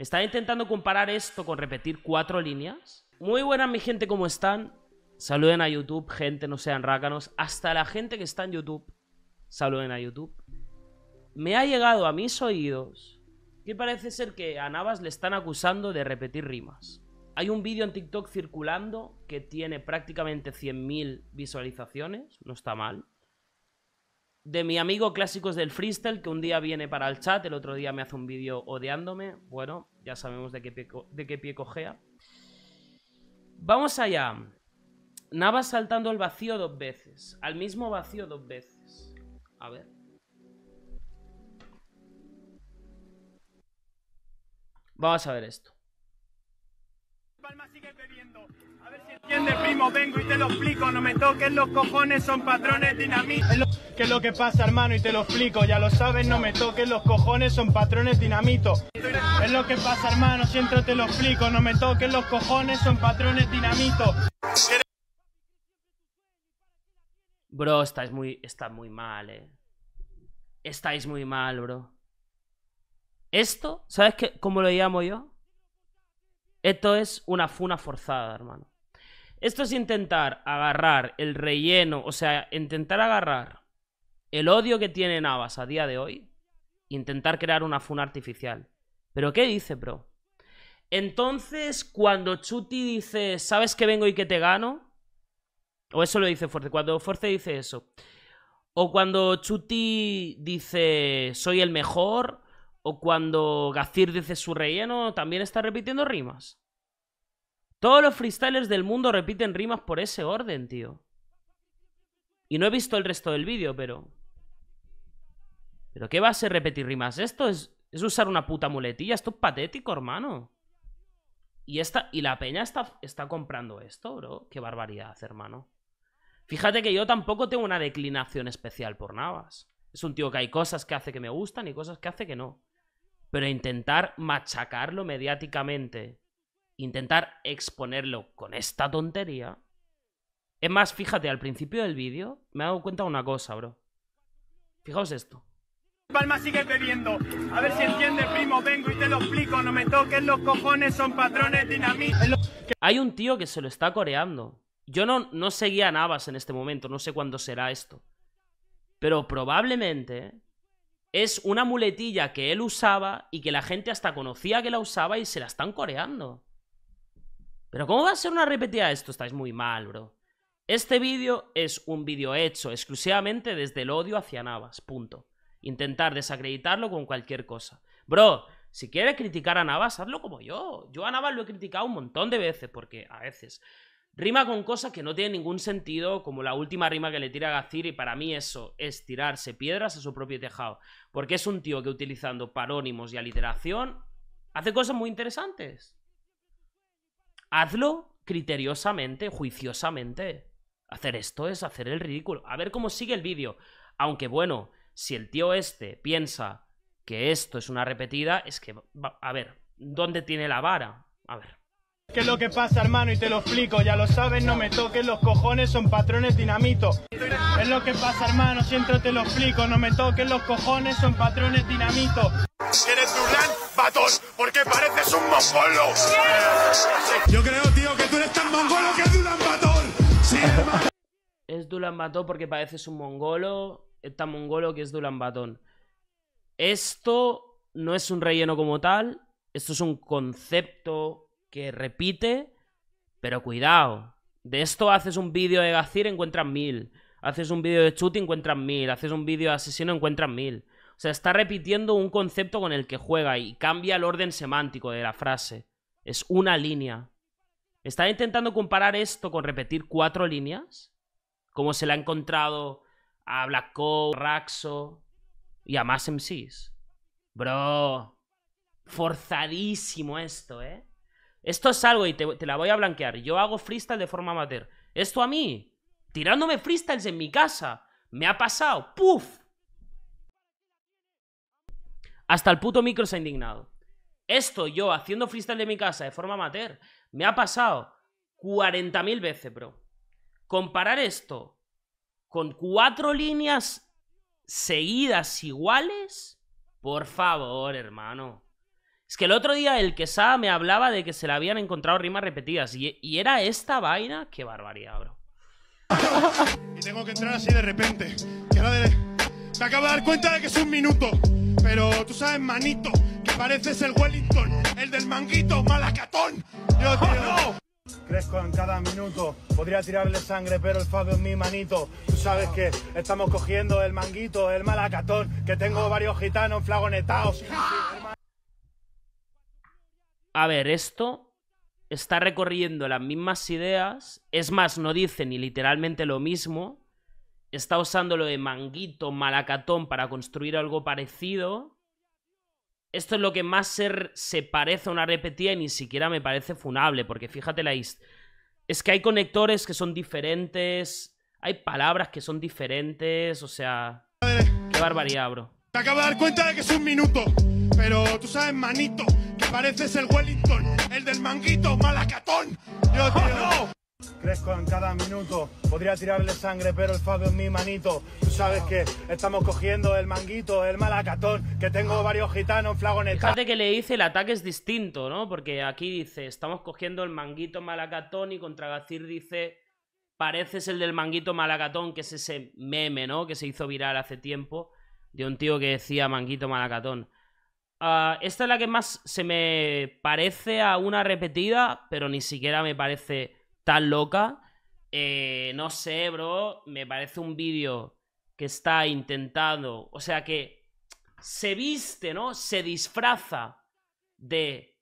¿Están intentando comparar esto con repetir cuatro líneas. Muy buenas, mi gente, ¿cómo están? Saluden a YouTube, gente, no sean rácanos. Hasta la gente que está en YouTube, saluden a YouTube. Me ha llegado a mis oídos que parece ser que a Navas le están acusando de repetir rimas. Hay un vídeo en TikTok circulando que tiene prácticamente 100.000 visualizaciones, no está mal de mi amigo Clásicos del Freestyle, que un día viene para el chat, el otro día me hace un vídeo odiándome. Bueno, ya sabemos de qué pie, de qué pie cojea. Vamos allá. Nava saltando al vacío dos veces. Al mismo vacío dos veces. A ver. Vamos a ver esto. A ver si primo, vengo y te lo explico. No me toques los cojones, son patrones dinamito. ¿Qué es lo que pasa, hermano? Y te lo explico. Ya lo sabes, no me toques los cojones, son patrones dinamito. Es lo que pasa, hermano, siempre te lo explico. No me toques los cojones, son patrones dinamito. Bro, estáis muy, está muy mal, eh. Estáis muy mal, bro. Esto, ¿sabes qué, cómo lo llamo yo? Esto es una funa forzada, hermano. Esto es intentar agarrar el relleno, o sea, intentar agarrar el odio que tiene Navas a día de hoy, intentar crear una funa artificial. ¿Pero qué dice, bro? Entonces, cuando Chuti dice, ¿sabes que vengo y que te gano? O eso lo dice Fuerte. Cuando Fuerte dice eso. O cuando Chuti dice, soy el mejor o cuando Gazir dice su relleno, también está repitiendo rimas. Todos los freestylers del mundo repiten rimas por ese orden, tío. Y no he visto el resto del vídeo, pero... ¿Pero qué va a ser repetir rimas? Esto es, es usar una puta muletilla. Esto es patético, hermano. Y, esta, y la peña está, está comprando esto, bro. Qué barbaridad, hermano. Fíjate que yo tampoco tengo una declinación especial por Navas. Es un tío que hay cosas que hace que me gustan y cosas que hace que no pero intentar machacarlo mediáticamente, intentar exponerlo con esta tontería. Es más, fíjate, al principio del vídeo me he dado cuenta de una cosa, bro. Fijaos esto. Palma sigue A ver si entiende, primo. Vengo y te lo explico. No me los son patrones Hay un tío que se lo está coreando. Yo no, no seguía Navas en este momento, no sé cuándo será esto. Pero probablemente es una muletilla que él usaba y que la gente hasta conocía que la usaba y se la están coreando. Pero ¿cómo va a ser una repetida esto? Estáis muy mal, bro. Este vídeo es un vídeo hecho exclusivamente desde el odio hacia Navas, punto. Intentar desacreditarlo con cualquier cosa. Bro, si quieres criticar a Navas, hazlo como yo. Yo a Navas lo he criticado un montón de veces porque a veces Rima con cosas que no tienen ningún sentido, como la última rima que le tira a Gazir, y para mí eso es tirarse piedras a su propio tejado. Porque es un tío que utilizando parónimos y aliteración hace cosas muy interesantes. Hazlo criteriosamente, juiciosamente. Hacer esto es hacer el ridículo. A ver cómo sigue el vídeo. Aunque bueno, si el tío este piensa que esto es una repetida, es que, a ver, ¿dónde tiene la vara? A ver que es lo que pasa, hermano? Y te lo explico, ya lo sabes, no me toques los cojones, son patrones dinamito. Es lo que pasa, hermano, siempre te lo explico, no me toques los cojones, son patrones dinamito. Eres Dulan batón, porque pareces un mongolo. Yo creo, tío, que tú eres tan mongolo que es Dulan batón. Es Dulan Batón porque pareces un mongolo, es tan mongolo que es Dulan Batón. Esto no es un relleno como tal, esto es un concepto que repite, pero cuidado. De esto haces un vídeo de Gazir, encuentras mil. Haces un vídeo de Chuti, encuentras mil. Haces un vídeo de Asesino, encuentras mil. O sea, está repitiendo un concepto con el que juega y cambia el orden semántico de la frase. Es una línea. ¿Está intentando comparar esto con repetir cuatro líneas? Como se le ha encontrado a Black A Raxo y a más MCs. Bro, forzadísimo esto, ¿eh? Esto es algo y te, la voy a blanquear. Yo hago freestyle de forma amateur. Esto a mí, tirándome freestyles en mi casa, me ha pasado. ¡Puf! Hasta el puto micro se ha indignado. Esto yo haciendo freestyle de mi casa de forma amateur, me ha pasado 40.000 veces, bro. Comparar esto con cuatro líneas seguidas iguales, por favor, hermano. Es que el otro día el que sabe me hablaba de que se le habían encontrado rimas repetidas. Y, y era esta vaina. Qué barbaridad, bro. Y tengo que entrar así de repente. Te acabo de dar cuenta de que es un minuto. Pero tú sabes, manito, que pareces el Wellington, el del manguito, malacatón. Yo, tío, no. Crezco en cada minuto, podría tirarle sangre, pero el Fabio es mi manito. Tú sabes que estamos cogiendo el manguito, el malacatón, que tengo varios gitanos flagonetados a ver, esto está recorriendo las mismas ideas, es más, no dice ni literalmente lo mismo, está usando lo de manguito, malacatón para construir algo parecido. Esto es lo que más se, parece a una repetida y ni siquiera me parece funable, porque fíjate la is es que hay conectores que son diferentes, hay palabras que son diferentes, o sea, qué barbaridad, bro. Te acabo de dar cuenta de que es un minuto, pero tú sabes, manito, Pareces el Wellington, el del manguito, malacatón. Yo te oh, Crezco en cada minuto, podría tirarle sangre, pero el Fabio es mi manito. Tú sabes que estamos cogiendo el manguito, el malacatón, que tengo varios gitanos flagoneta. Fíjate que le dice el ataque es distinto, ¿no? Porque aquí dice, estamos cogiendo el manguito malacatón y contra Gacir dice, pareces el del manguito malacatón, que es ese meme, ¿no? Que se hizo viral hace tiempo de un tío que decía manguito malacatón. Ah, esta es la que más se me parece a una repetida, pero ni siquiera me parece tan loca. Eh, no sé, bro. Me parece un vídeo que está intentando. O sea que se viste, ¿no? Se disfraza de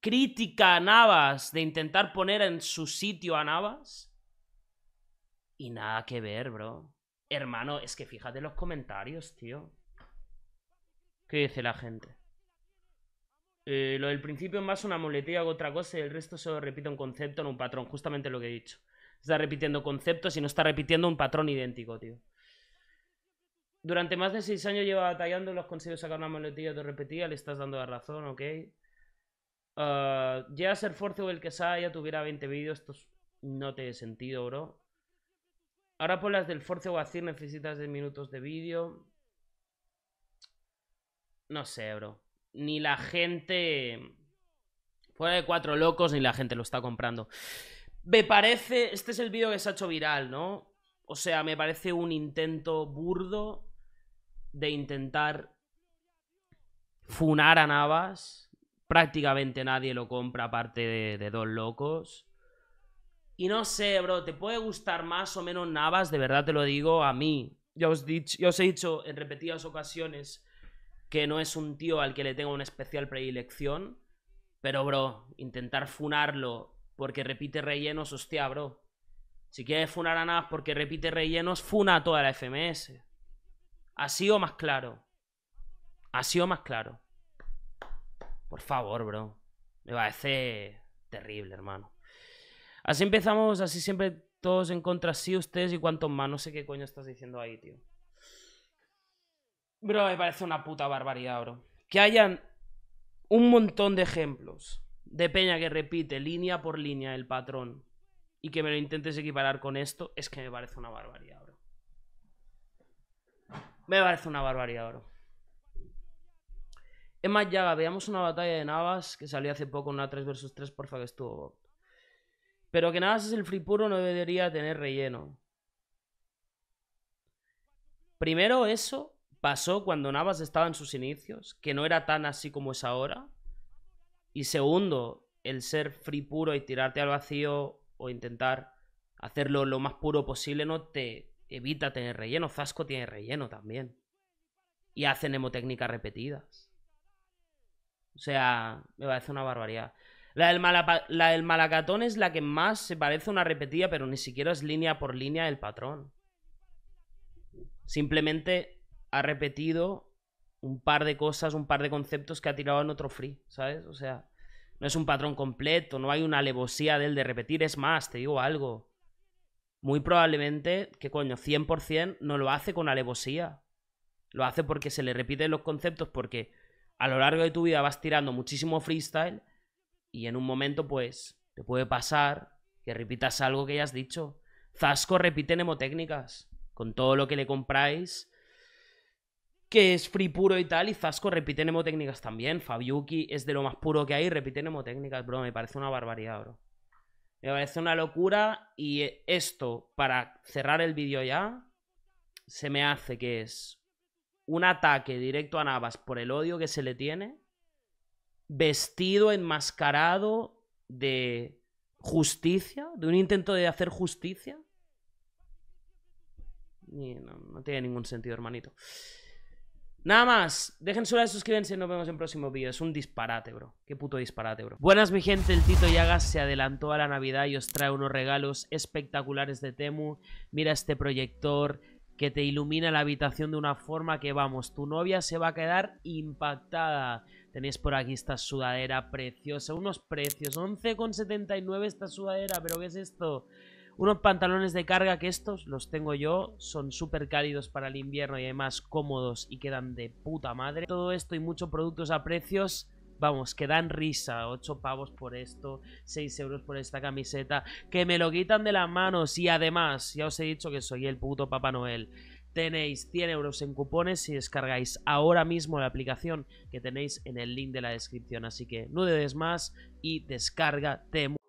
crítica a Navas, de intentar poner en su sitio a Navas. Y nada que ver, bro. Hermano, es que fíjate los comentarios, tío. ¿Qué dice la gente? Eh, lo del principio es más una moletilla que otra cosa y el resto se repite un concepto en un patrón. Justamente lo que he dicho. Está repitiendo conceptos y no está repitiendo un patrón idéntico, tío. Durante más de seis años lleva batallando los consejos sacar una moletilla de repetida. Le estás dando la razón, ¿ok? Llega ah, ya a ser force o el que sea, ya tuviera 20 vídeos. Esto no he sentido, bro. Ahora por las del Force o así necesitas 10 minutos de vídeo. No sé, bro. Ni la gente. Fuera de cuatro locos, ni la gente lo está comprando. Me parece. Este es el vídeo que se ha hecho viral, ¿no? O sea, me parece un intento burdo de intentar funar a Navas. Prácticamente nadie lo compra aparte de, dos locos. Y no sé, bro, te puede gustar más o menos Navas, de verdad te lo digo a mí. Yo os, dicho, ya os he dicho en repetidas ocasiones que no es un tío al que le tengo una especial predilección, pero bro, intentar funarlo porque repite rellenos, hostia, bro. Si quieres funar a Nas porque repite rellenos, funa a toda la FMS. así o más claro. así o más claro. Por favor, bro. Me parece terrible, hermano. Así empezamos, así siempre todos en contra, sí, ustedes y cuantos más. No sé qué coño estás diciendo ahí, tío. Bro, me parece una puta barbaridad, bro. Que hayan un montón de ejemplos de peña que repite línea por línea el patrón y que me lo intentes equiparar con esto, es que me parece una barbaridad, bro. Me parece una barbaridad, bro. Es más, ya veamos una batalla de Navas que salió hace poco, una 3 vs 3, porfa, que estuvo. Pero que Navas es el free puro, no debería tener relleno. Primero eso, pasó cuando Navas estaba en sus inicios, que no era tan así como es ahora. Y segundo, el ser free puro y tirarte al vacío o intentar hacerlo lo más puro posible no te evita tener relleno. Zasco tiene relleno también. Y hacen hemotécnicas repetidas. O sea, me parece una barbaridad. La del, la del Malacatón es la que más se parece a una repetida, pero ni siquiera es línea por línea el patrón. Simplemente ha repetido un par de cosas, un par de conceptos que ha tirado en otro free, ¿sabes? O sea, no es un patrón completo, no hay una alevosía de de repetir, es más, te digo algo. Muy probablemente, que coño, 100% no lo hace con alevosía. Lo hace porque se le repiten los conceptos, porque a lo largo de tu vida vas tirando muchísimo freestyle y en un momento, pues, te puede pasar que repitas algo que ya has dicho. Zasco repite técnicas Con todo lo que le compráis, que es free puro y tal, y Zasco repite mnemotécnicas también. Fabiuki es de lo más puro que hay, repite mnemotécnicas, bro. Me parece una barbaridad, bro. Me parece una locura. Y esto, para cerrar el vídeo ya, se me hace que es un ataque directo a Navas por el odio que se le tiene, vestido, enmascarado de justicia, de un intento de hacer justicia. no tiene ningún sentido, hermanito. Nada más, dejen su like, suscríbanse, nos vemos en próximo vídeo. Es un disparate, bro. Qué puto disparate, bro. Buenas, mi gente, el Tito Llagas se adelantó a la Navidad y os trae unos regalos espectaculares de Temu. Mira este proyector que te ilumina la habitación de una forma que, vamos, tu novia se va a quedar impactada. Tenéis por aquí esta sudadera preciosa, unos precios, 11,79 esta sudadera, pero ¿qué es esto? Unos pantalones de carga que estos los tengo yo, son súper cálidos para el invierno y además cómodos y quedan de puta madre. Todo esto y muchos productos a precios, vamos, que dan risa. 8 pavos por esto, 6 euros por esta camiseta, que me lo quitan de las manos y además, ya os he dicho que soy el puto Papá Noel. Tenéis 100 euros en cupones si descargáis ahora mismo la aplicación que tenéis en el link de la descripción. Así que no dudes más y descárgate.